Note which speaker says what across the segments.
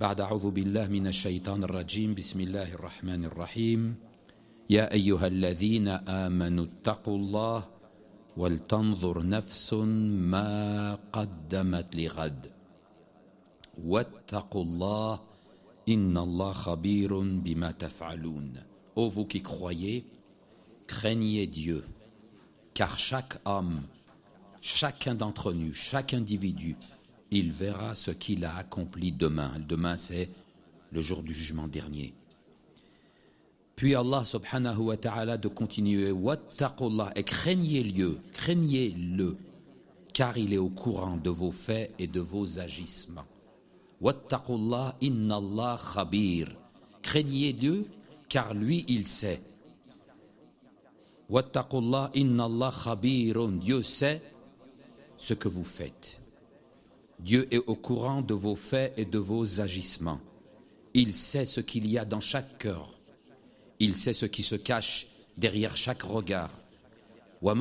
Speaker 1: بعد أعوذ بالله من الشيطان الرجيم بسم الله الرحمن الرحيم يا أيها الذين آمنوا اتقوا الله ولتنظر نفس ما قدمت لغد واتقوا الله إن الله خبير بما تفعلون او vous qui croyez, craignez Dieu, car chaque homme, chacun d'entre nous, chaque individu il verra ce qu'il a accompli demain. Demain, c'est le jour du jugement dernier. Puis Allah subhanahu wa ta'ala de continuer et craignez-le, craignez-le, car il est au courant de vos faits et de vos agissements. Wattaqullah Allah khabir. craignez Dieu car lui il sait. Wattaqullah Allah Dieu sait ce que vous faites. Dieu est au courant de vos faits et de vos agissements. Il sait ce qu'il y a dans chaque cœur. Il sait ce qui se cache derrière chaque regard. À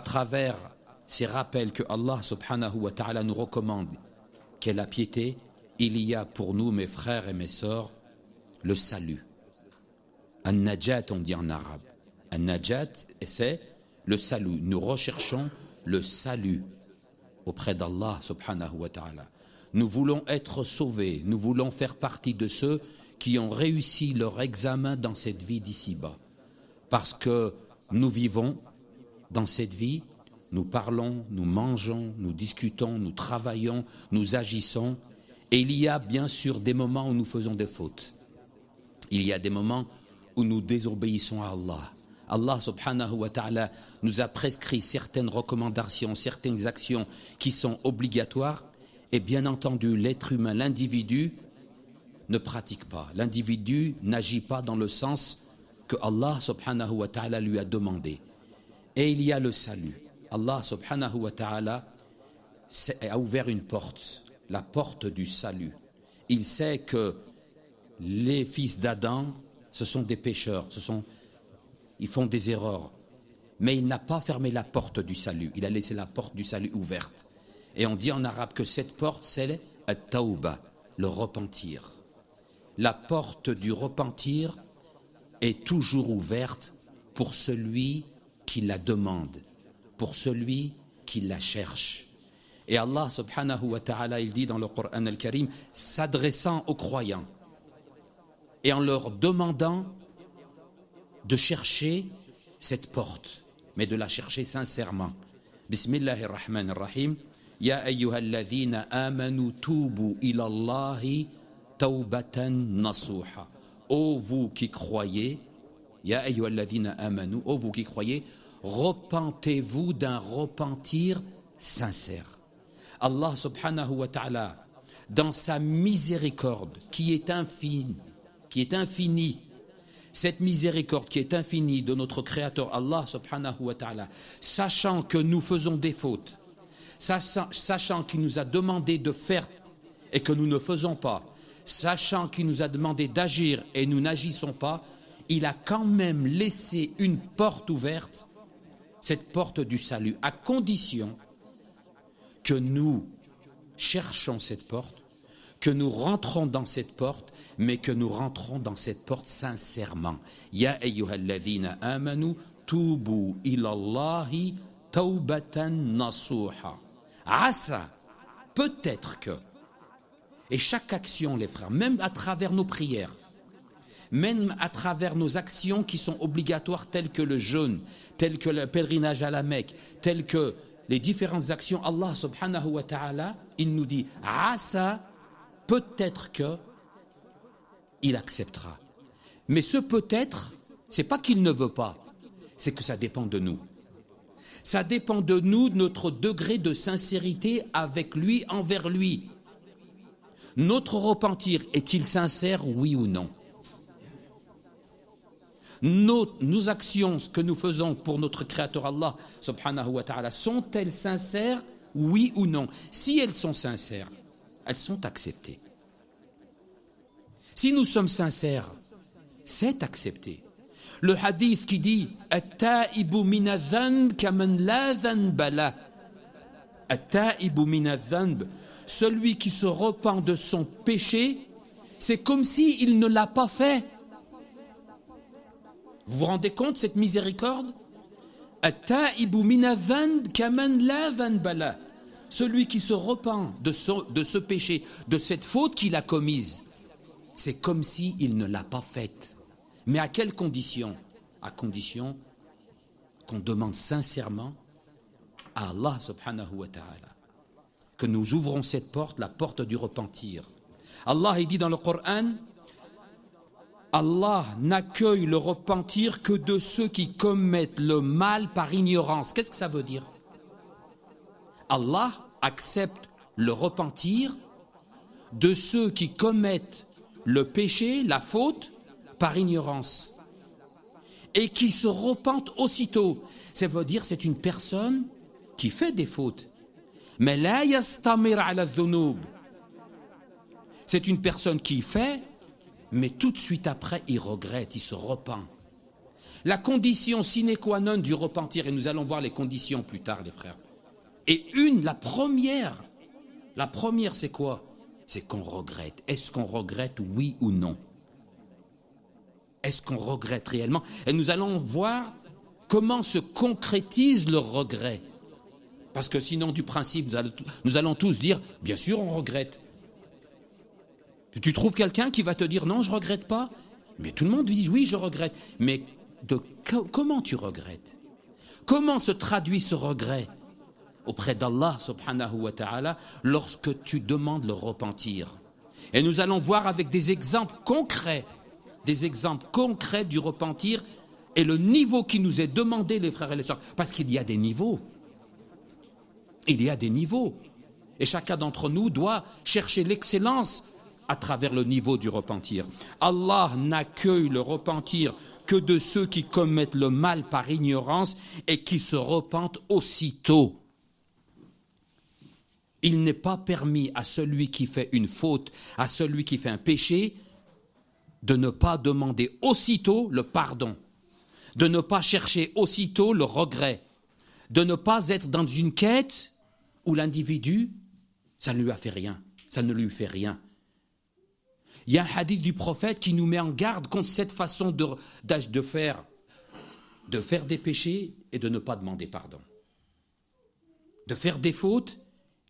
Speaker 1: travers ces rappels que Allah subhanahu wa ta'ala nous recommande, quelle la piété, il y a pour nous, mes frères et mes sœurs, le salut. un najat on dit en arabe. An-najat, c'est le salut. Nous recherchons le salut auprès d'Allah subhanahu wa ta'ala. Nous voulons être sauvés, nous voulons faire partie de ceux qui ont réussi leur examen dans cette vie d'ici-bas. Parce que nous vivons dans cette vie, nous parlons, nous mangeons, nous discutons, nous travaillons, nous agissons. Et il y a bien sûr des moments où nous faisons des fautes. Il y a des moments où nous désobéissons à Allah. Allah subhanahu wa ta'ala nous a prescrit certaines recommandations, certaines actions qui sont obligatoires et bien entendu l'être humain, l'individu ne pratique pas. L'individu n'agit pas dans le sens que Allah subhanahu wa ta'ala lui a demandé. Et il y a le salut. Allah subhanahu wa ta'ala a ouvert une porte, la porte du salut. Il sait que les fils d'Adam, ce sont des pécheurs, ce sont, ils font des erreurs. Mais il n'a pas fermé la porte du salut, il a laissé la porte du salut ouverte. Et on dit en arabe que cette porte, c'est tauba le repentir. La porte du repentir est toujours ouverte pour celui qui la demande, pour celui qui la cherche. Et Allah subhanahu wa ta'ala, il dit dans le Coran al-Karim, s'adressant aux croyants, et en leur demandant de chercher cette porte, mais de la chercher sincèrement. Bismillahirrahmanirrahim Rahim. Ya ayyuhalladhina amanu tubu ilallahi taubatan tawbatan nasuha. Ô vous qui croyez, Ya ayyuhalladhina amanu, ô vous qui croyez, repentez-vous d'un repentir sincère. Allah subhanahu wa ta'ala, dans sa miséricorde qui est infinie, qui est infini, cette miséricorde qui est infinie de notre Créateur Allah subhanahu wa ta'ala, sachant que nous faisons des fautes, sachant qu'il nous a demandé de faire et que nous ne faisons pas, sachant qu'il nous a demandé d'agir et nous n'agissons pas, il a quand même laissé une porte ouverte, cette porte du salut, à condition que nous cherchons cette porte que nous rentrons dans cette porte, mais que nous rentrons dans cette porte sincèrement. Ya ayyuhalladhina amanu tubu ilallahi taubatan nasuha. Asa, ah, peut-être que. Et chaque action, les frères, même à travers nos prières, même à travers nos actions qui sont obligatoires, telles que le jeûne, telles que le pèlerinage à la Mecque, telles que les différentes actions, Allah subhanahu wa ta'ala, il nous dit Asa ah, peut-être que il acceptera. Mais ce peut-être, c'est pas qu'il ne veut pas, c'est que ça dépend de nous. Ça dépend de nous, notre degré de sincérité avec lui, envers lui. Notre repentir est-il sincère, oui ou non nos, nos, actions, ce que nous faisons pour notre Créateur Allah, subhanahu wa ta'ala, sont-elles sincères, oui ou non Si elles sont sincères, elles sont acceptées. Si nous sommes sincères, c'est accepté. Le hadith qui dit at la ibu Celui qui se repent de son péché, c'est comme s'il ne l'a pas fait. Vous vous rendez compte cette miséricorde at la zanbala celui qui se repent de ce, péché, de cette faute qu'il a commise, c'est comme s'il il ne l'a pas faite. Mais à quelles conditions À condition qu'on demande sincèrement à Allah subhanahu wa ta'ala que nous ouvrons cette porte, la porte du repentir. Allah il dit dans le Coran Allah n'accueille le repentir que de ceux qui commettent le mal par ignorance. Qu'est-ce que ça veut dire Allah accepte le repentir de ceux qui commettent le péché, la faute, par ignorance, et qui se repentent aussitôt. Ça veut dire c'est une personne qui fait des fautes. Mais la yastamir ala C'est une personne qui fait, mais tout de suite après, il regrette, il se repent. La condition sine qua non du repentir, et nous allons voir les conditions plus tard, les frères. Et une, la première, la première c'est quoi C'est qu'on regrette. Est-ce qu'on regrette oui ou non Est-ce qu'on regrette réellement Et nous allons voir comment se concrétise le regret. Parce que sinon, du principe, nous allons tous dire, bien sûr, on regrette. Tu trouves quelqu'un qui va te dire, non, je ne regrette pas. Mais tout le monde dit, oui, je regrette. Mais comment tu regrettes Comment se traduit ce regret auprès d'Allah subhanahu wa ta'ala lorsque tu demandes le repentir. Et nous allons voir avec des exemples concrets, des exemples concrets du repentir et le niveau qui nous est demandé, les frères et les sœurs. Parce qu'il y a des niveaux. Il y a des niveaux. Et chacun d'entre nous doit chercher l'excellence à travers le niveau du repentir. Allah n'accueille le repentir que de ceux qui commettent le mal par ignorance et qui se repentent aussitôt. Il n'est pas permis à celui qui fait une faute, à celui qui fait un péché, de ne pas demander aussitôt le pardon, de ne pas chercher aussitôt le regret, de ne pas être dans une quête où l'individu, ça ne lui a fait rien, ça ne lui fait rien. Il y a un hadith du prophète qui nous met en garde contre cette façon de, de faire, de faire des péchés et de ne pas demander pardon. De faire des fautes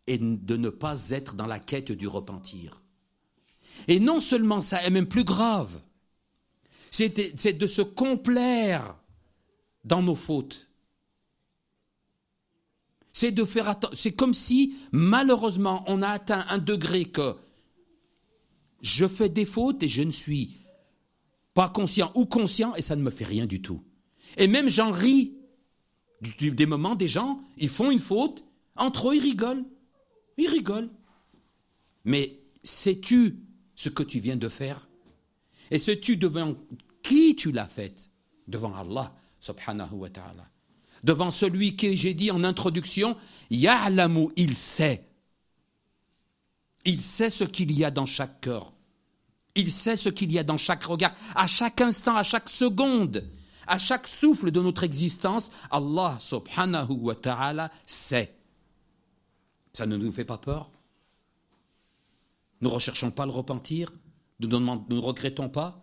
Speaker 1: et de ne pas être dans la quête du repentir. Et non seulement ça, est même plus grave, c'est de, se complaire dans nos fautes. C'est de faire C'est comme si, malheureusement, on a atteint un degré que je fais des fautes et je ne suis pas conscient ou conscient et ça ne me fait rien du tout. Et même j'en ris. Des moments, des gens, ils font une faute, entre eux, ils rigolent rigole. Mais sais-tu ce que tu viens de faire Et sais-tu devant qui tu l'as faite Devant Allah, subhanahu wa ta'ala. Devant celui qui, j'ai dit en introduction, Ya'lamu, il sait. Il sait ce qu'il y a dans chaque cœur. Il sait ce qu'il y a dans chaque regard. À chaque instant, à chaque seconde, à chaque souffle de notre existence, Allah subhanahu wa ta'ala sait ça ne nous fait pas peur Nous ne recherchons pas le repentir Nous ne regrettons pas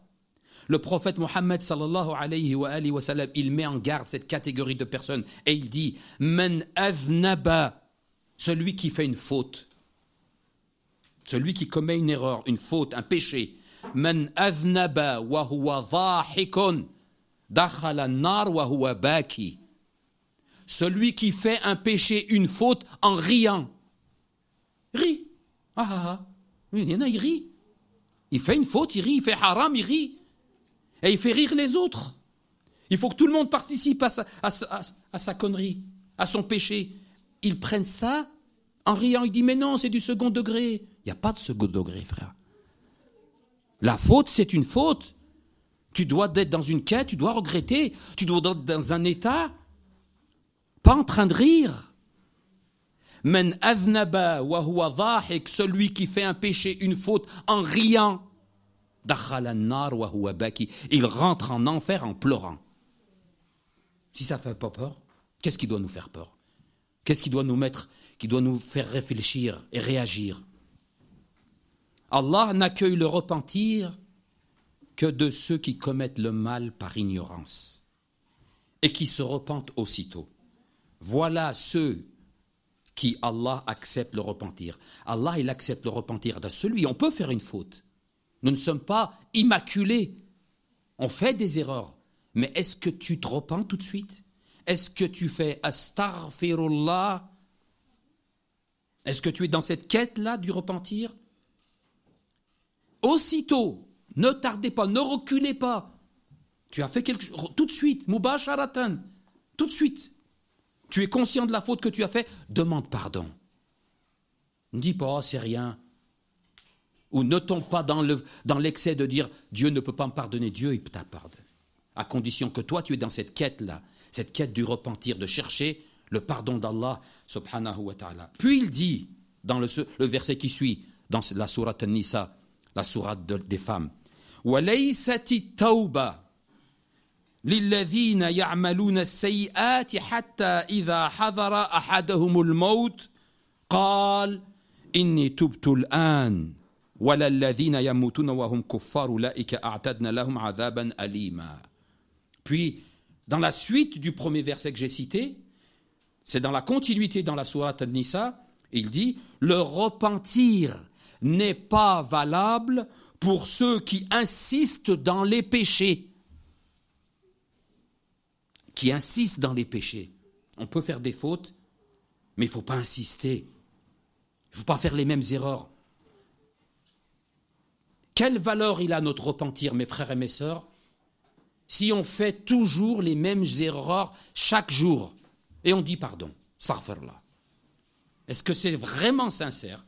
Speaker 1: Le prophète Mohammed sallallahu alayhi wa, wa sallam, il met en garde cette catégorie de personnes et il dit Men aznaba, celui qui fait une faute, celui qui commet une erreur, une faute, un péché. Men aznaba wa huwa dakhala nar wa huwa baki celui qui fait un péché, une faute en riant rit. Ah, ah, ah. Il rit. Il fait une faute, il rit, il fait haram, il rit. Et il fait rire les autres. Il faut que tout le monde participe à sa, à à sa connerie, à son péché. Ils prennent ça en riant. Il dit Mais non, c'est du second degré. Il n'y a pas de second degré, frère. La faute, c'est une faute. Tu dois être dans une quête, tu dois regretter, tu dois être dans un état, pas en train de rire. Men aznaba celui qui fait un péché, une faute, en riant. il rentre en enfer en pleurant. Si ça fait pas peur, qu'est-ce qui doit nous faire peur Qu'est-ce qui doit nous mettre, qui doit nous faire réfléchir et réagir Allah n'accueille le repentir que de ceux qui commettent le mal par ignorance et qui se repentent aussitôt. Voilà ceux qui Allah accepte le repentir. Allah, il accepte le repentir de celui. On peut faire une faute. Nous ne sommes pas immaculés. On fait des erreurs. Mais est-ce que tu te repens tout de suite Est-ce que tu fais astaghfirullah Est-ce que tu es dans cette quête-là du repentir Aussitôt, ne tardez pas, ne reculez pas. Tu as fait quelque chose tout de suite, mubasharatan, tout de suite. Tu es conscient de la faute que tu as faite Demande pardon. Ne dis pas, oh, c'est rien. Ou ne tombe pas dans, l'excès de dire, Dieu ne peut pas me pardonner, Dieu il t'a pardonné. À condition que toi, tu es dans cette quête-là, cette quête du repentir, de chercher le pardon d'Allah Puis il dit, dans le, verset qui suit, dans la sourate An-Nisa, la sourate des femmes, « Wa للذين يعملون السيئات حتى إذا حضر أحدهم الموت قال إني تبت الآن ولا الذين يموتون وهم كفار أولئك أعتدنا لهم عذابا أليما Puis, dans la suite du premier verset que j'ai cité, c'est dans la continuité dans la sourate Al-Nisa, il dit Le repentir n'est pas valable pour ceux qui insistent dans les péchés qui insiste dans les péchés. On peut faire des fautes, mais il ne faut pas insister. Il ne faut pas faire les mêmes erreurs. Quelle valeur il a notre repentir, mes frères et mes sœurs, si on fait toujours les mêmes erreurs chaque jour et on dit pardon, là. Est-ce que c'est vraiment sincère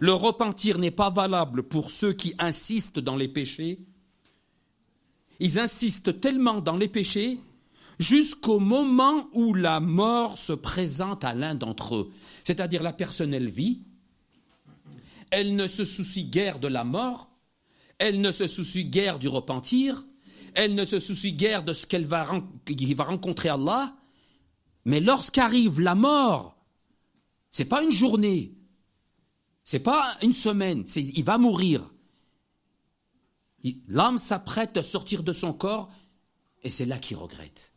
Speaker 1: Le repentir n'est pas valable pour ceux qui insistent dans les péchés ils insistent tellement dans les péchés jusqu'au moment où la mort se présente à l'un d'entre eux. C'est-à-dire la personne, elle vit, elle ne se soucie guère de la mort, elle ne se soucie guère du repentir, elle ne se soucie guère de ce qu'elle va, va rencontrer Allah, mais lorsqu'arrive la mort, c'est pas une journée, c'est pas une semaine, il va mourir. L'âme s'apprête à sortir de son corps et c'est là qu'il regrette.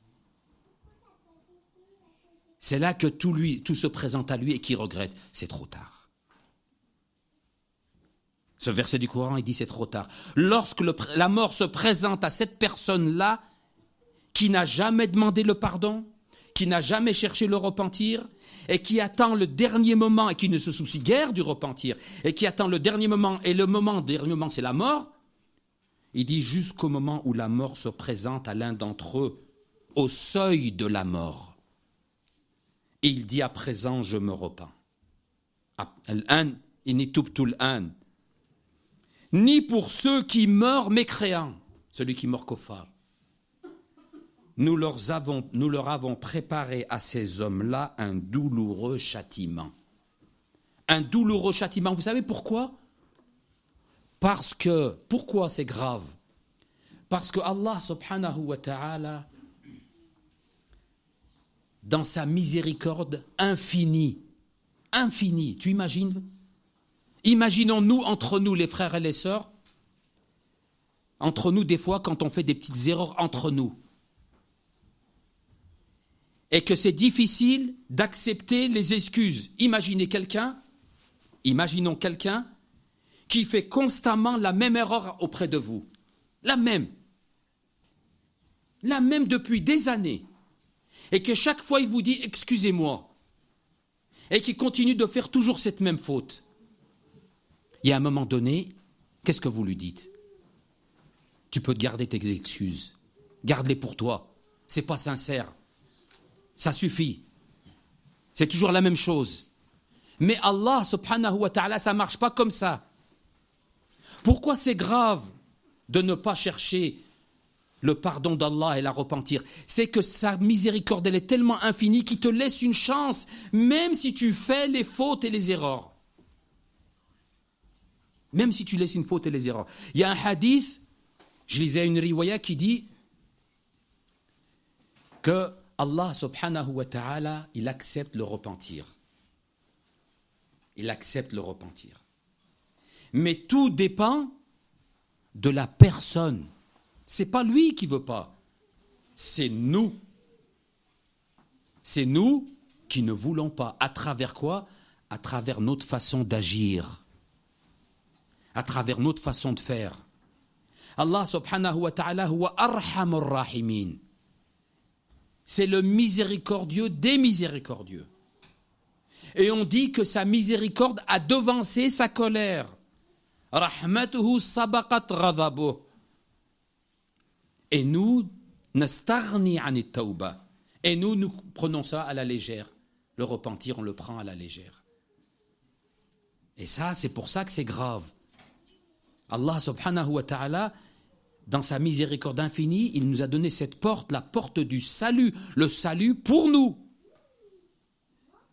Speaker 1: C'est là que tout, lui, tout se présente à lui et qu'il regrette. C'est trop tard. Ce verset du Coran, il dit c'est trop tard. Lorsque la mort se présente à cette personne-là, qui n'a jamais demandé le pardon, qui n'a jamais cherché le repentir, et qui attend le dernier moment et qui ne se soucie guère du repentir, et qui attend le dernier moment, et le moment, dernier moment, c'est la mort, il dit jusqu'au moment où la mort se présente à l'un d'entre eux, au seuil de la mort. Et il dit à présent, je me repens. Ah, Ni pour ceux qui meurent mécréants, celui qui meurt kofar. Nous, leur avons, nous leur avons préparé à ces hommes-là un douloureux châtiment. Un douloureux châtiment. Vous savez pourquoi parce que, pourquoi c'est grave Parce que Allah subhanahu wa ta'ala, dans sa miséricorde infinie, infinie, tu imagines Imaginons-nous entre nous, les frères et les sœurs, entre nous des fois quand on fait des petites erreurs entre nous, et que c'est difficile d'accepter les excuses. Imaginez quelqu'un, imaginons quelqu'un qui fait constamment la même erreur auprès de vous. La même. La même depuis des années. Et que chaque fois il vous dit excusez-moi. Et qui continue de faire toujours cette même faute. Et à un moment donné, qu'est-ce que vous lui dites Tu peux garder tes excuses. Garde-les pour toi. C'est pas sincère. Ça suffit. C'est toujours la même chose. Mais Allah subhanahu wa ta'ala, ça marche pas comme ça. Pourquoi c'est grave de ne pas chercher le pardon d'Allah et la repentir C'est que sa miséricorde, elle est tellement infinie qu'il te laisse une chance, même si tu fais les fautes et les erreurs. Même si tu laisses une faute et les erreurs. Il y a un hadith, je lisais une riwaya qui dit que Allah subhanahu wa ta'ala, il accepte le repentir. Il accepte le repentir. Mais tout dépend de la personne. C'est pas lui qui veut pas. C'est nous. C'est nous qui ne voulons pas. À travers quoi À travers notre façon d'agir. À travers notre façon de faire. Allah subhanahu wa ta'ala arhamur rahimin. C'est le miséricordieux des miséricordieux. Et on dit que sa miséricorde a devancé sa colère. Rahmatuhu Et nous, nastarni tauba. Et nous, nous prenons ça à la légère. Le repentir, on le prend à la légère. Et ça, c'est pour ça que c'est grave. Allah subhanahu wa ta'ala, dans sa miséricorde infinie, il nous a donné cette porte, la porte du salut, le salut pour nous.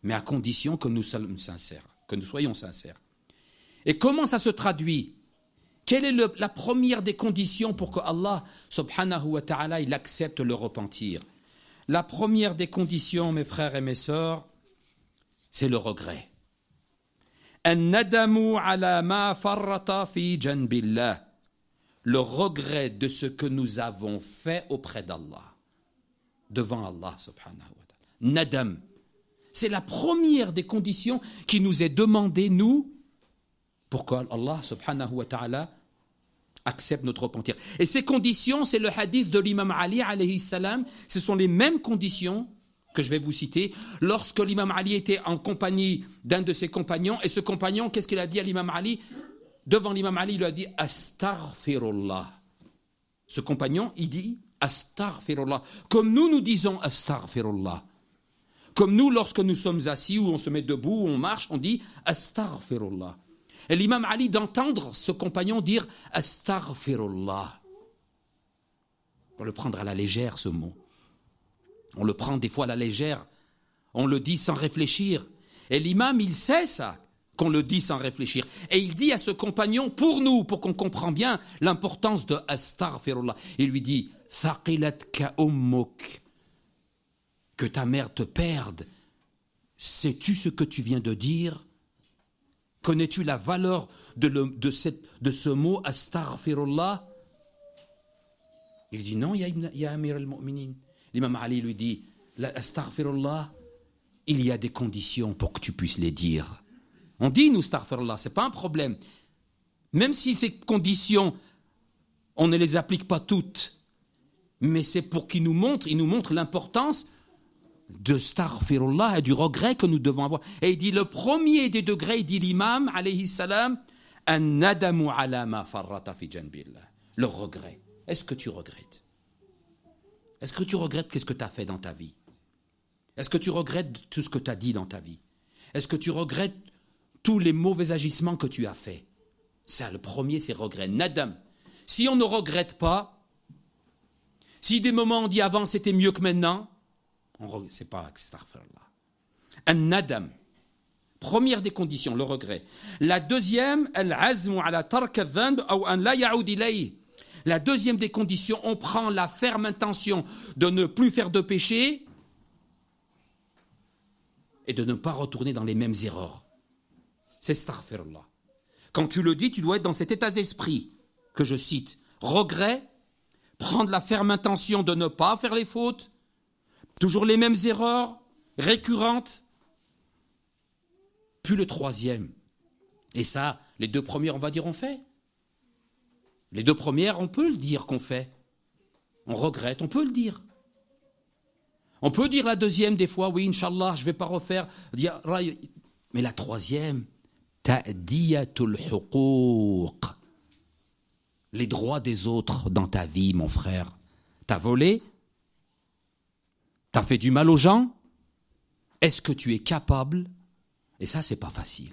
Speaker 1: Mais à condition que nous sommes sincères, que nous soyons sincères. Et comment ça se traduit Quelle est la première des conditions pour que Allah subhanahu wa ta'ala il accepte le repentir La première des conditions, mes frères et mes sœurs, c'est le regret. Le regret de ce que nous avons fait auprès d'Allah, devant Allah subhanahu wa ta'ala. Nadam, c'est la première des conditions qui nous est demandée, nous, pourquoi Allah subhanahu wa ta'ala accepte notre repentir. Et ces conditions, c'est le hadith de l'imam Ali alayhi salam, ce sont les mêmes conditions que je vais vous citer, lorsque l'imam Ali était en compagnie d'un de ses compagnons, et ce compagnon, qu'est-ce qu'il a dit à l'imam Ali Devant l'imam Ali, il lui a dit Astaghfirullah. Ce compagnon, il dit Astaghfirullah. Comme nous, nous disons Astaghfirullah. Comme nous, lorsque nous sommes assis ou on se met debout ou on marche, on dit Astaghfirullah. Et l'imam Ali d'entendre ce compagnon dire Astaghfirullah. On le prendre à la légère, ce mot. On le prend des fois à la légère. On le dit sans réfléchir. Et l'imam, il sait ça, qu'on le dit sans réfléchir. Et il dit à ce compagnon, pour nous, pour qu'on comprenne bien l'importance de Astaghfirullah. Il lui dit Que ta mère te perde. Sais-tu ce que tu viens de dire Connais-tu la valeur de, ce mot astaghfirullah Il dit non, y a Amir al-Mu'minin. L'imam Ali lui dit astaghfirullah, il y a des conditions pour que tu puisses les dire. On dit nous astaghfirullah, c'est pas un problème. Même si ces conditions, on ne les applique pas toutes, mais c'est pour qu'il nous montre, il nous montre l'importance de starfirullah et du regret que nous devons avoir. Et il dit le premier des degrés, il dit l'imam, alayhi salam, Le regret. Est-ce que tu regrettes Est-ce que tu regrettes qu'est-ce que tu as fait dans ta vie Est-ce que tu regrettes tout ce que tu as dit dans ta vie Est-ce que tu regrettes tous les mauvais agissements que tu as faits Ça, le premier, c'est regret. Nadam. Si on ne regrette pas, si des moments on dit avant c'était mieux que maintenant, c'est pas Un nadam. Première des conditions, le regret. La deuxième, al-azmu ala tark ou an la La deuxième des conditions, on prend la ferme intention de ne plus faire de péché et de ne pas retourner dans les mêmes erreurs. C'est là Quand tu le dis, tu dois être dans cet état d'esprit que je cite. Regret, prendre la ferme intention de ne pas faire les fautes Toujours les mêmes erreurs, récurrentes. Puis le troisième. Et ça, les deux premières, on va dire, on fait. Les deux premières, on peut le dire qu'on fait. On regrette, on peut le dire. On peut dire la deuxième des fois, oui, inshallah, je ne vais pas refaire. Mais la troisième, ta'diyatul huquq. Les droits des autres dans ta vie, mon frère. T'as volé, T'as fait du mal aux gens Est-ce que tu es capable Et ça, c'est pas facile.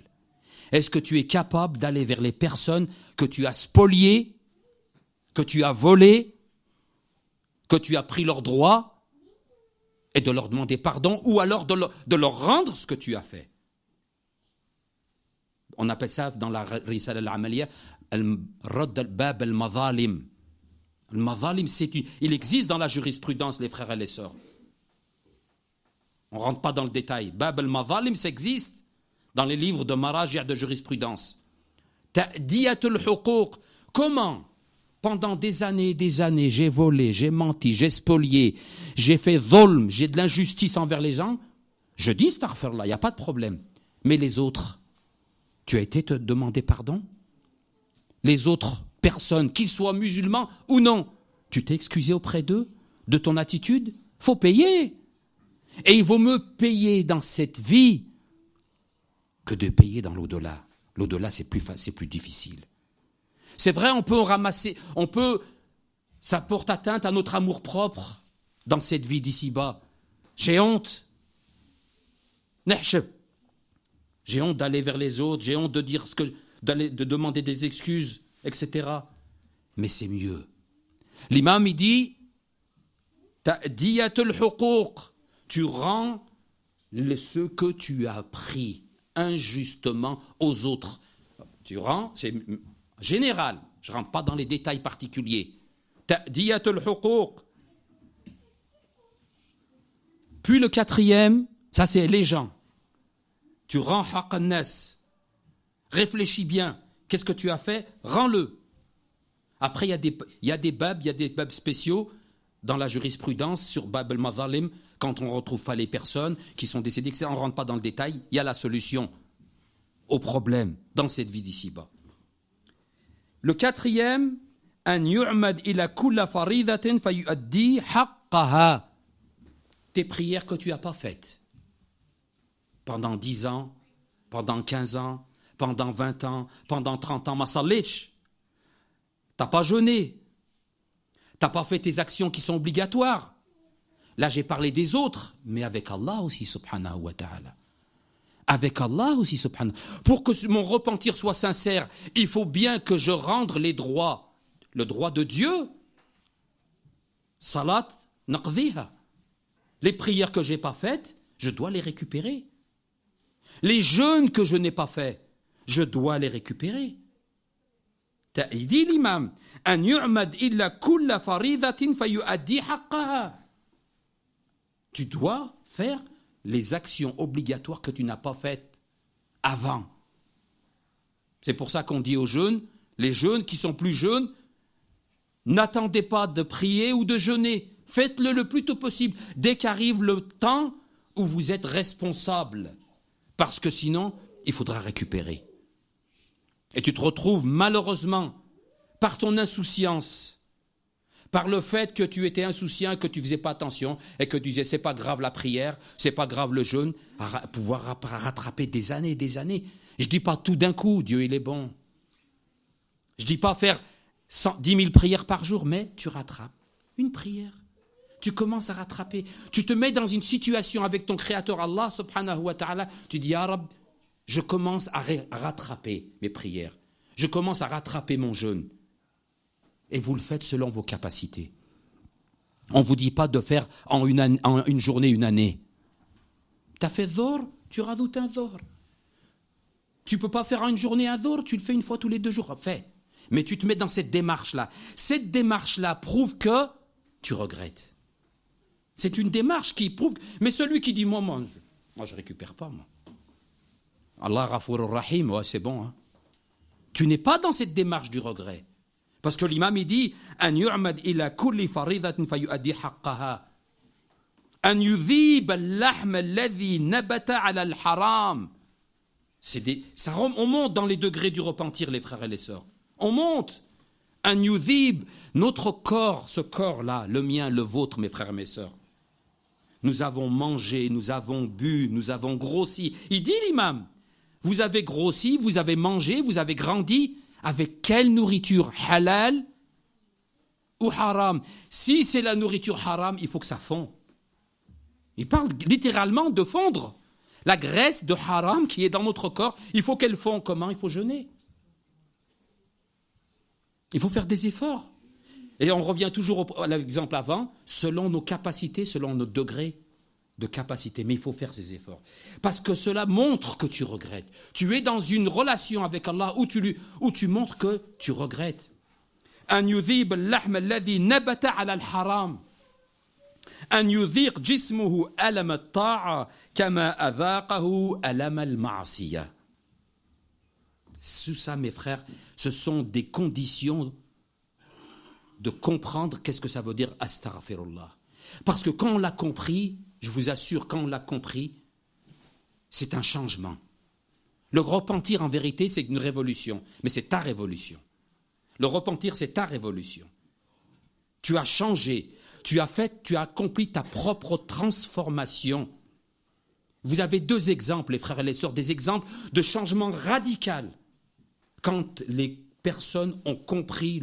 Speaker 1: Est-ce que tu es capable d'aller vers les personnes que tu as spoliées, que tu as volées, que tu as pris leurs droits, et de leur demander pardon, ou alors de, leur, rendre ce que tu as fait On appelle ça dans la Risale al-Amaliya, al-Bab al-Mazalim. Al-Mazalim, il existe dans la jurisprudence, les frères et les sœurs. On ne rentre pas dans le détail. Babel al ça existe dans les livres de maraj et de jurisprudence. Ta'diyatul huquq. Comment pendant des années et des années, j'ai volé, j'ai menti, j'ai spolié, j'ai fait zolm, j'ai de l'injustice envers les gens. Je dis là, il n'y a pas de problème. Mais les autres, tu as été te demander pardon Les autres personnes, qu'ils soient musulmans ou non, tu t'es excusé auprès d'eux de ton attitude Faut payer et il vaut mieux payer dans cette vie que de payer dans l'au-delà. L'au-delà, c'est plus, plus difficile. C'est vrai, on peut ramasser, on peut, ça porte atteinte à notre amour-propre dans cette vie d'ici-bas. J'ai honte. J'ai honte d'aller vers les autres, j'ai honte de dire ce que, de demander des excuses, etc. Mais c'est mieux. L'imam, il dit, ta'diyatul tu rends ce que tu as pris injustement aux autres. Tu rends, c'est général, je ne rentre pas dans les détails particuliers. Puis le quatrième, ça c'est les gens. Tu rends haqqannas. Réfléchis bien. Qu'est-ce que tu as fait Rends-le. Après, il y, a des, il il y a des babs spéciaux dans la jurisprudence sur Bab mazalim quand on ne retrouve pas les personnes qui sont décédées, etc. On ne rentre pas dans le détail. Il y a la solution au problème dans cette vie d'ici-bas. Le quatrième, un yu'mad ila kulla faridatin Tes prières que tu n'as pas faites pendant 10 ans, pendant 15 ans, pendant 20 ans, pendant 30 ans, tu T'as pas jeûné. T'as pas fait tes actions qui sont obligatoires. Là, j'ai parlé des autres, mais avec Allah aussi, subhanahu wa ta'ala. Avec Allah aussi, subhanahu Pour que mon repentir soit sincère, il faut bien que je rende les droits, le droit de Dieu. Salat naqdiha. Les prières que j'ai pas faites, je dois les récupérer. Les jeûnes que je n'ai pas faits, je dois les récupérer. Il dit l'imam, « An illa kulla faridatin haqqaha » tu dois faire les actions obligatoires que tu n'as pas faites avant. C'est pour ça qu'on dit aux jeunes, les jeunes qui sont plus jeunes, n'attendez pas de prier ou de jeûner. Faites-le le plus tôt possible, dès qu'arrive le temps où vous êtes responsable. Parce que sinon, il faudra récupérer. Et tu te retrouves malheureusement, par ton insouciance, par le fait que tu étais insouciant, que tu faisais pas attention et que tu disais c'est pas grave la prière, c'est pas grave le jeûne, à pouvoir rattraper des années et des années. Je dis pas tout d'un coup, Dieu il est bon. Je dis pas faire 10 000 prières par jour, mais tu rattrapes une prière. Tu commences à rattraper. Tu te mets dans une situation avec ton Créateur Allah subhanahu wa ta'ala. Tu dis, Arab, je commence à rattraper mes prières. Je commence à rattraper mon jeûne et vous le faites selon vos capacités. On ne vous dit pas de faire en une, une journée une année. Tu as fait zor, tu rajoutes un zor. Tu peux pas faire en une journée un d'or, tu le fais une fois tous les deux jours. Fait. Mais tu te mets dans cette démarche-là. Cette démarche-là prouve que tu regrettes. C'est une démarche qui prouve. Mais celui qui dit moi, moi, je, ne récupère pas, moi. Allah Rafour Rahim, c'est bon. Hein. Tu n'es pas dans cette démarche du regret. Parce que l'imam, il dit ila lahm nabata haram on monte dans les degrés du repentir, les frères et les sœurs. On monte. Un notre corps, ce corps-là, le mien, le vôtre, mes frères et mes sœurs. Nous avons mangé, nous avons bu, nous avons grossi. Il dit l'imam, vous avez grossi, vous avez mangé, vous avez grandi, avec quelle nourriture halal ou haram Si c'est la nourriture haram, il faut que ça fond. Il parle littéralement de fondre. La graisse de haram qui est dans notre corps, il faut qu'elle fonde. Comment Il faut jeûner. Il faut faire des efforts. Et on revient toujours à l'exemple avant, selon nos capacités, selon nos degrés de capacité, mais il faut faire ces efforts. Parce que cela montre que tu regrettes. Tu es dans une relation avec Allah où tu, lui, où tu montres que tu regrettes. Sous ça, mes frères, ce sont des conditions de comprendre qu'est-ce que ça veut dire astaghfirullah. Parce que quand on l'a compris, je vous assure, quand on l'a compris, c'est un changement. Le repentir, en vérité, c'est une révolution, mais c'est ta révolution. Le repentir, c'est ta révolution. Tu as changé, tu as fait, tu as accompli ta propre transformation. Vous avez deux exemples, les frères et les sœurs, des exemples de changement radical. Quand les personnes ont compris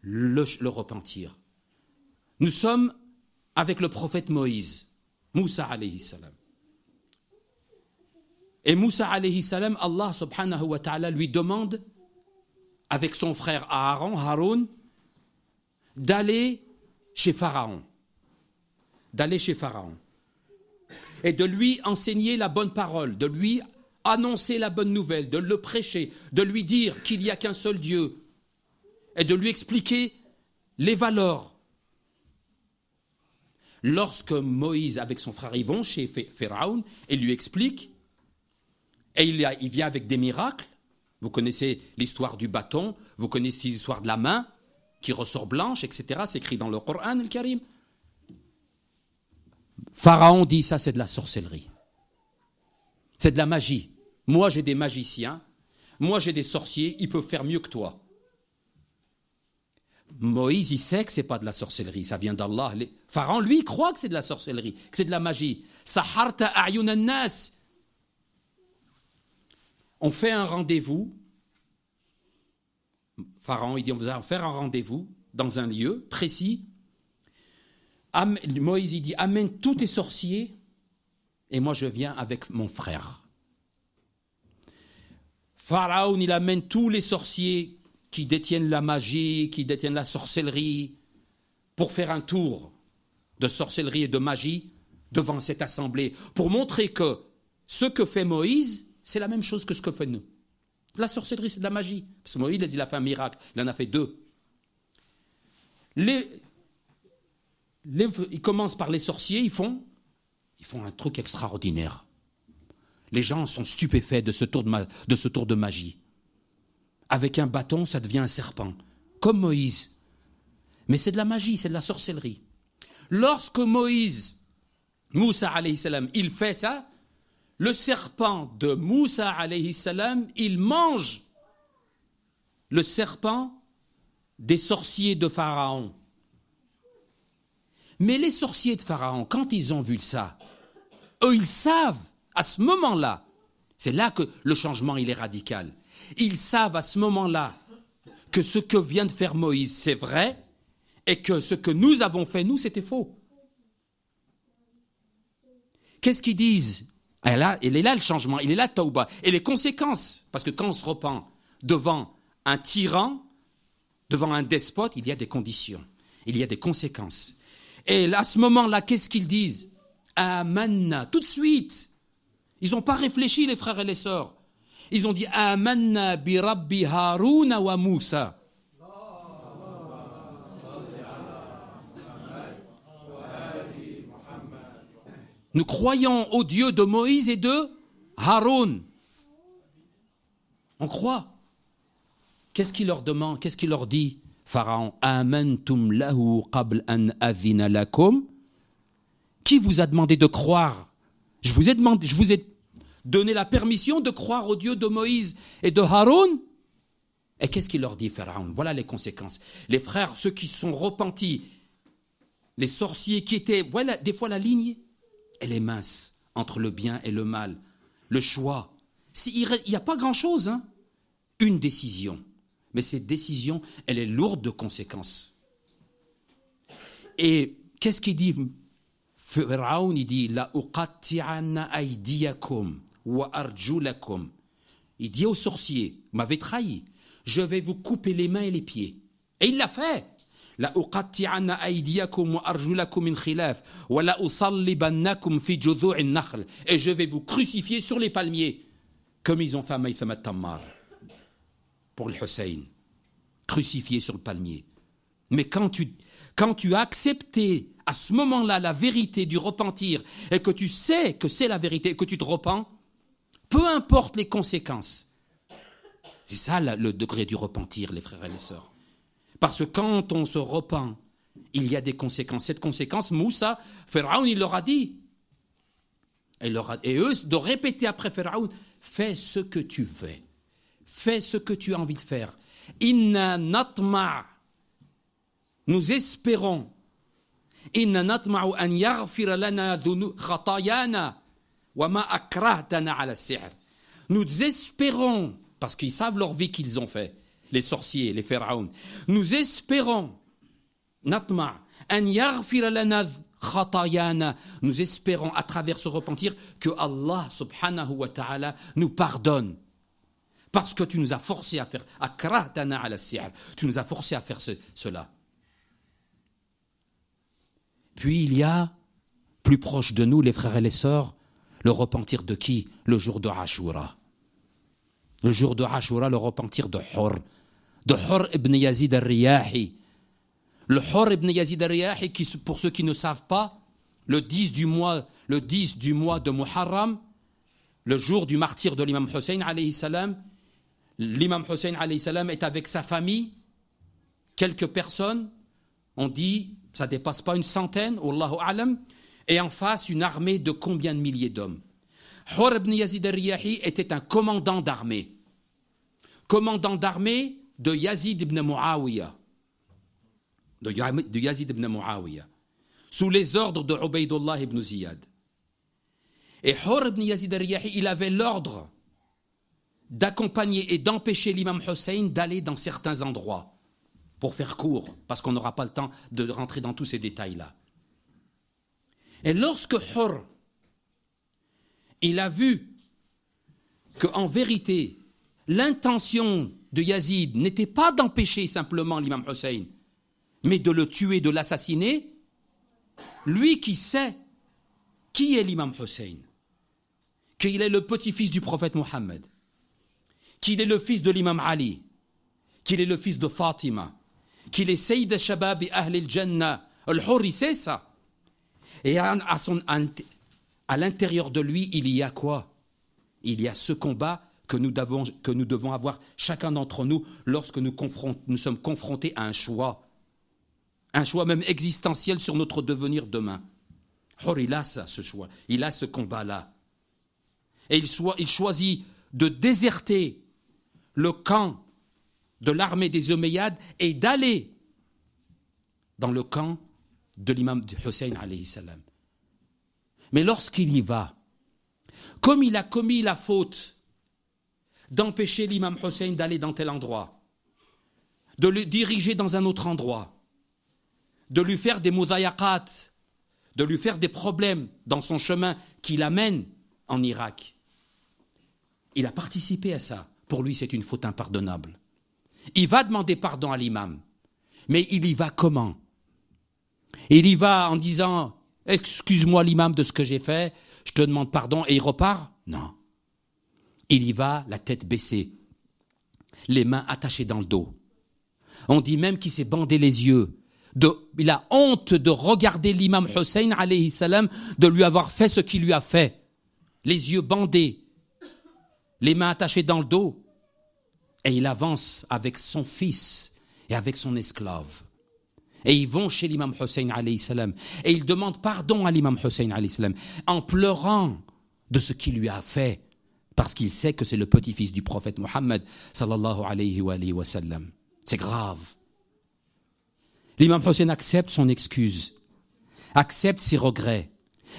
Speaker 1: le, le repentir. Nous sommes avec le prophète Moïse, Moussa alayhi salam. Et Moussa alayhi salam, Allah subhanahu wa ta'ala lui demande, avec son frère Aaron, Haroun, d'aller chez Pharaon. D'aller chez Pharaon. Et de lui enseigner la bonne parole, de lui annoncer la bonne nouvelle, de le prêcher, de lui dire qu'il n'y a qu'un seul Dieu, et de lui expliquer les valeurs lorsque Moïse, avec son frère, y vont chez Pharaon et lui explique, et il, il vient avec des miracles. Vous connaissez l'histoire du bâton, vous connaissez l'histoire de la main qui ressort blanche, etc. C'est écrit dans le Coran, le Karim. Pharaon dit ça, c'est de la sorcellerie. C'est de la magie. Moi, j'ai des magiciens, moi, j'ai des sorciers, ils peuvent faire mieux que toi. Moïse, il sait que c'est pas de la sorcellerie, ça vient d'Allah. Pharaon, lui, croit que c'est de la sorcellerie, que c'est de la magie. Saharta On fait un rendez-vous. Pharaon, il dit, on va faire un rendez-vous dans un lieu précis. Moïse, il dit, amène tous tes sorciers et moi je viens avec mon frère. Pharaon, il amène tous les sorciers qui détiennent la magie, qui détiennent la sorcellerie, pour faire un tour de sorcellerie et de magie devant cette assemblée, pour montrer que ce que fait Moïse, c'est la même chose que ce que fait nous. La sorcellerie, c'est de la magie. Parce que Moïse, il a fait un miracle, il en a fait deux. Les, commence ils commencent par les sorciers, ils font, ils font un truc extraordinaire. Les gens sont stupéfaits de, ce tour de magie avec un bâton, ça devient un serpent, comme Moïse. Mais c'est de la magie, c'est de la sorcellerie. Lorsque Moïse, Moussa alayhi salam, il fait ça, le serpent de Moussa alayhi salam, il mange le serpent des sorciers de Pharaon. Mais les sorciers de Pharaon, quand ils ont vu ça, eux, ils savent, à ce moment-là, c'est là que le changement, il est radical. Ils savent à ce moment-là que ce que vient de faire Moïse, c'est vrai, et que ce que nous avons fait, nous, c'était faux. Qu'est-ce qu'ils disent là, Il est là le changement, il est là Taouba. Et les conséquences, parce que quand on se repent devant un tyran, devant un despote, il y a des conditions, il y a des conséquences. Et à ce moment-là, qu'est-ce qu'ils disent Amanna, tout de suite. Ils n'ont pas réfléchi, les frères et les sœurs. Ils ont dit Amanna bi Rabbi Harun wa Moussa. Nous croyons au Dieu de Moïse et de Haroun. On croit. Qu'est-ce qu'il leur demande Qu'est-ce qu'il leur dit Pharaon, Amantum lahu qabl an avina lakum. Qui vous a demandé de croire je vous, ai demandé, je vous ai Donner la permission de croire au Dieu de Moïse et de Haroun. Et qu'est-ce qu'il leur dit, Pharaon Voilà les conséquences. Les frères, ceux qui sont repentis, les sorciers qui étaient, voilà, des fois la ligne, elle est mince entre le bien et le mal. Le choix, il n'y a pas grand-chose. Hein. Une décision. Mais cette décision, elle est lourde de conséquences. Et qu'est-ce qu'il dit Pharaon, il dit, La aydiyakum. Il dit aux sorciers, m'avez trahi, je vais vous couper les mains et les pieds. Et il l'a fait. La et je vais vous crucifier sur les palmiers comme ils ont fait à et Tammar pour le Hussein crucifié sur le palmier. Mais quand tu quand tu as accepté à ce moment-là la vérité du repentir et que tu sais que c'est la vérité et que tu te repens peu importe les conséquences. C'est ça le degré du repentir, les frères et les sœurs. Parce que quand on se repent, il y a des conséquences. Cette conséquence, Moussa, Pharaon, il leur a dit. Et, leur eux, de répéter après Pharaon, fais ce que tu veux. Fais ce que tu as envie de faire. Inna Nous espérons. Inna an lana khatayana nous espérons, parce qu'ils savent leur vie qu'ils ont fait, les sorciers, les pharaons, nous espérons, natma, Nous espérons à travers ce repentir que Allah subhanahu wa ta'ala nous pardonne. Parce que tu nous as forcé à faire, Tu nous as forcé à faire cela. Puis il y a, plus proche de nous, les frères et les sœurs, le repentir de qui Le jour de Ashura. Le jour de Ashura, le repentir de Hur. De Hur ibn Yazid al-Riyahi. Le Hur ibn Yazid al-Riyahi, qui, pour ceux qui ne savent pas, le 10 du mois, le 10 du mois de Muharram, le jour du martyr de l'imam Hussein, alayhi salam, l'imam Hussein, alayhi salam, est avec sa famille. Quelques personnes, on dit, ça dépasse pas une centaine, Allahu Alam, et en face une armée de combien de milliers d'hommes Hor ibn Yazid al-Riyahi était un commandant d'armée. Commandant d'armée de Yazid ibn Muawiyah. De, Yazid ibn Muawiyah. Sous les ordres de Ubaidullah ibn Ziyad. Et Hor ibn Yazid al-Riyahi, il avait l'ordre d'accompagner et d'empêcher l'imam Hussein d'aller dans certains endroits. Pour faire court, parce qu'on n'aura pas le temps de rentrer dans tous ces détails-là. Et lorsque Hur, il a vu qu'en vérité, l'intention de Yazid n'était pas d'empêcher simplement l'imam Hussein, mais de le tuer, de l'assassiner, lui qui sait qui est l'imam Hussein, qu'il est le petit-fils du prophète Mohammed, qu'il est le fils de l'imam Ali, qu'il est le fils de Fatima, qu'il est Sayyid al-Shabab et Ahl al-Jannah, al-Hur, il sait ça. Et à, son, à l'intérieur de lui, il y a quoi Il y a ce combat que nous, devons, que nous devons avoir chacun d'entre nous lorsque nous, sommes confrontés à un choix, un choix même existentiel sur notre devenir demain. Or, il a ça, ce choix, il a ce combat-là. Et il, il choisit de déserter le camp de l'armée des Omeyyades et d'aller dans le camp de l'imam Hussein Mais lorsqu'il y va, comme il a commis la faute d'empêcher l'imam Hussein d'aller dans tel endroit, de le diriger dans un autre endroit, de lui faire des moudayaqat, de lui faire des problèmes dans son chemin qui l'amène en Irak. Il a participé à ça. Pour lui, c'est une faute impardonnable. Il va demander pardon à l'imam. Mais il y va comment il y va en disant Excuse-moi l'imam de ce que j'ai fait, je te demande pardon, et il repart Non. Il y va la tête baissée, les mains attachées dans le dos. On dit même qu'il s'est bandé les yeux. De, il a honte de regarder l'imam Hussein, alayhi salam, de lui avoir fait ce qu'il lui a fait. Les yeux bandés, les mains attachées dans le dos. Et il avance avec son fils et avec son esclave. Et ils vont chez l'imam Hussein alayhi salam. Et ils demandent pardon à l'imam Hussein alayhi salam. En pleurant de ce qu'il lui a fait. Parce qu'il sait que c'est le petit-fils du prophète Mohammed sallallahu alayhi wa, sallam. C'est grave. L'imam Hussein accepte son excuse. Accepte ses regrets.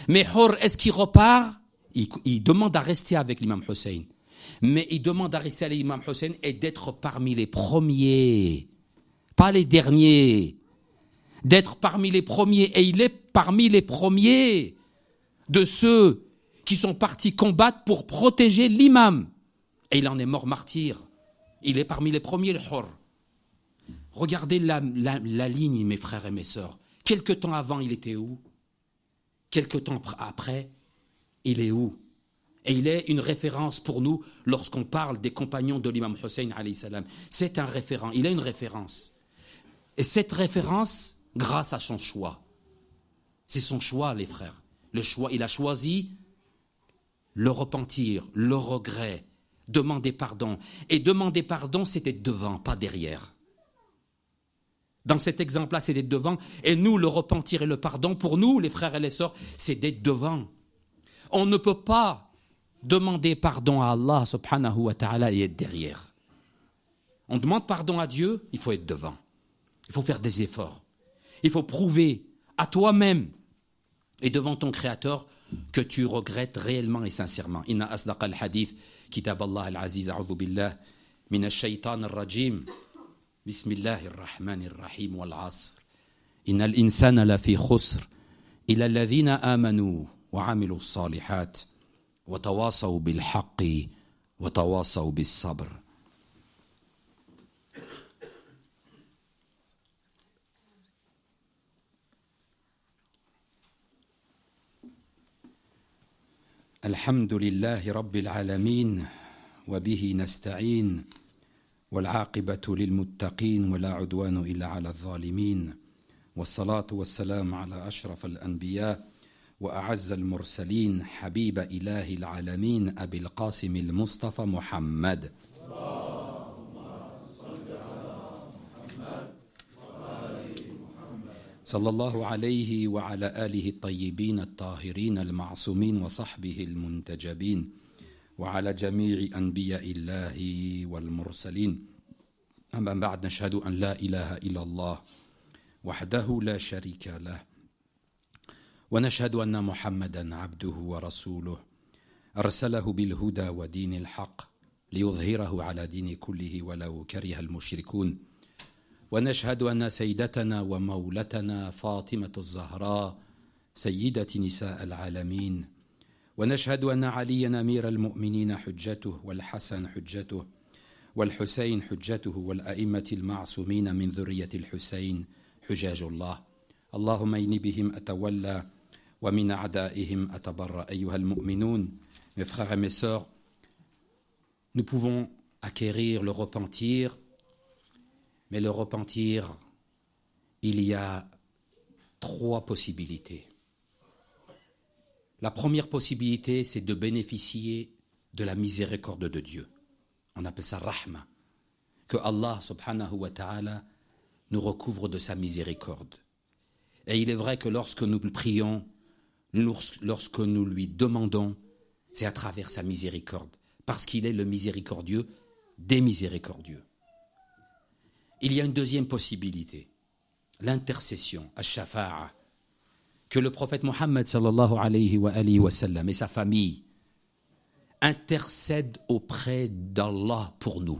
Speaker 1: Mais Hor, est-ce qu'il repart il, il demande à rester avec l'imam Hussein. Mais il demande à rester avec l'imam Hussein et d'être parmi les premiers. Pas les derniers d'être parmi les premiers, et il est parmi les premiers de ceux qui sont partis combattre pour protéger l'imam. Et il en est mort martyr. Il est parmi les premiers, le Hor. Regardez la, la, ligne, mes frères et mes sœurs. Quelque temps avant, il était où Quelque temps après, il est où Et il est une référence pour nous lorsqu'on parle des compagnons de l'imam Hussein. C'est un référent, il est une référence. Et cette référence, grâce à son choix. C'est son choix, les frères. Le choix, il a choisi le repentir, le regret, demander pardon. Et demander pardon, c'était devant, pas derrière. Dans cet exemple-là, c'est d'être devant. Et nous, le repentir et le pardon, pour nous, les frères et les sœurs, c'est d'être devant. On ne peut pas demander pardon à Allah subhanahu wa ta'ala et être derrière. On demande pardon à Dieu, il faut être devant. Il faut faire des efforts. Il faut prouver à toi-même et devant ton Créateur que tu regrettes réellement et sincèrement. Inna asdaq al-hadith, kitab Allah al-aziz, a'udhu billah, min ash-shaytan al-rajim, Bismillah ar-rahman ar-rahim wal-asr. Inna al-insana la fi khusr, ila alladhina amanu wa amilu salihat, wa tawasaw bil-haqqi, wa tawasaw bis-sabr. الحمد لله رب العالمين وبه نستعين والعاقبة للمتقين ولا عدوان إلا على الظالمين والصلاة والسلام على أشرف الأنبياء وأعز المرسلين حبيب إله العالمين أبي القاسم المصطفى محمد صلى الله عليه وعلى آله الطيبين الطاهرين المعصومين وصحبه المنتجبين وعلى جميع أنبياء الله والمرسلين أما بعد نشهد أن لا إله إلا الله وحده لا شريك له ونشهد أن محمدا عبده ورسوله أرسله بالهدى ودين الحق ليظهره على دين كله ولو كره المشركون ونشهد ان سيدتنا ومولتنا فاطمه الزهراء سيده نساء العالمين ونشهد ان عليا امير المؤمنين حجته والحسن حجته والحسين حجته والائمه المعصومين من ذريه الحسين حجاج الله اللهم اني بهم اتولى ومن اعدائهم اتبرا ايها المؤمنون mes frères et mes sœurs nous pouvons acquérir le repentir Mais le repentir, il y a trois possibilités. La première possibilité, c'est de bénéficier de la miséricorde de Dieu. On appelle ça rahma. Que Allah subhanahu wa ta'ala nous recouvre de sa miséricorde. Et il est vrai que lorsque nous le prions, lorsque nous lui demandons, c'est à travers sa miséricorde, parce qu'il est le miséricordieux des miséricordieux il y a une deuxième possibilité, l'intercession, à shafaa que le prophète Mohammed et sa famille intercèdent auprès d'Allah pour nous.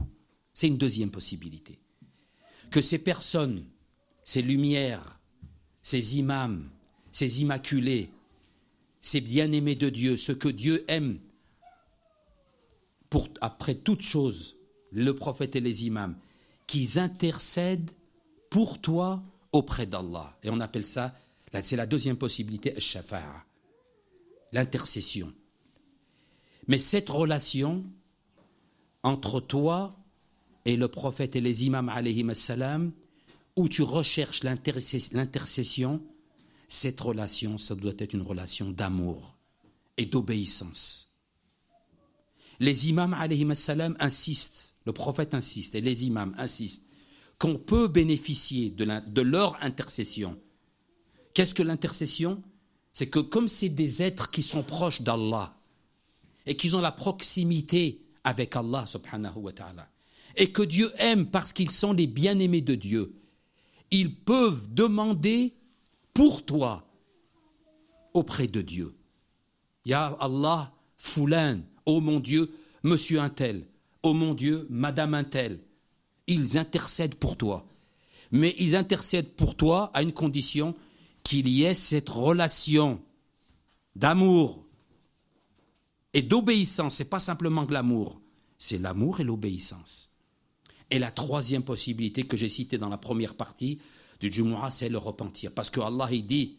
Speaker 1: C'est une deuxième possibilité. Que ces personnes, ces lumières, ces imams, ces immaculés, ces bien-aimés de Dieu, ce que Dieu aime, pour, après toute chose, le prophète et les imams, qu'ils intercèdent pour toi auprès d'Allah. Et on appelle ça, c'est la deuxième possibilité, l'intercession. Mais cette relation entre toi et le prophète et les imams où tu recherches l'intercession, cette relation, ça doit être une relation d'amour et d'obéissance. Les imams insistent le prophète insiste et les imams insistent, qu'on peut bénéficier de, leur intercession. Qu'est-ce que l'intercession C'est que comme c'est des êtres qui sont proches d'Allah et qui ont la proximité avec Allah subhanahu wa ta'ala, et que Dieu aime parce qu'ils sont les bien-aimés de Dieu, ils peuvent demander pour toi auprès de Dieu. Ya Allah, Foulain, ô oh mon Dieu, monsieur un tel, oh mon Dieu, Madame Intel, ils intercèdent pour toi. Mais ils intercèdent pour toi à une condition qu'il y ait cette relation d'amour et d'obéissance. Ce n'est pas simplement de l'amour, c'est l'amour et l'obéissance. Et la troisième possibilité que j'ai citée dans la première partie du Jumu'ah, c'est le repentir. Parce que Allah, dit,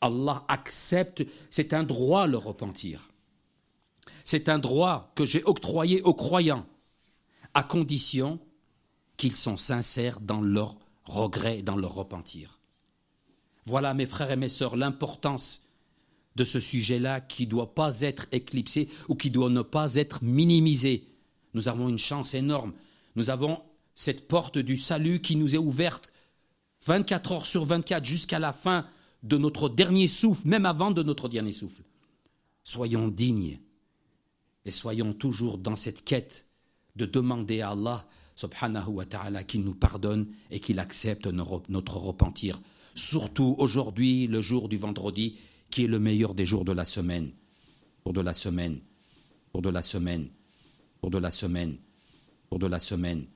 Speaker 1: Allah accepte, c'est un droit le repentir. C'est un droit que j'ai octroyé aux croyants, à condition qu'ils sont sincères dans leur regret, dans leur repentir. Voilà, mes frères et mes sœurs, l'importance de ce sujet-là qui ne doit pas être éclipsé ou qui doit ne pas être minimisé. Nous avons une chance énorme. Nous avons cette porte du salut qui nous est ouverte 24 heures sur 24 jusqu'à la fin de notre dernier souffle, même avant de notre dernier souffle. Soyons dignes et soyons toujours dans cette quête de demander à Allah subhanahu wa ta'ala qu'il nous pardonne et qu'il accepte notre repentir. Surtout aujourd'hui, le jour du vendredi, qui est le meilleur des jours de la semaine. Pour de la semaine, pour de la semaine, pour de la semaine, pour de la semaine.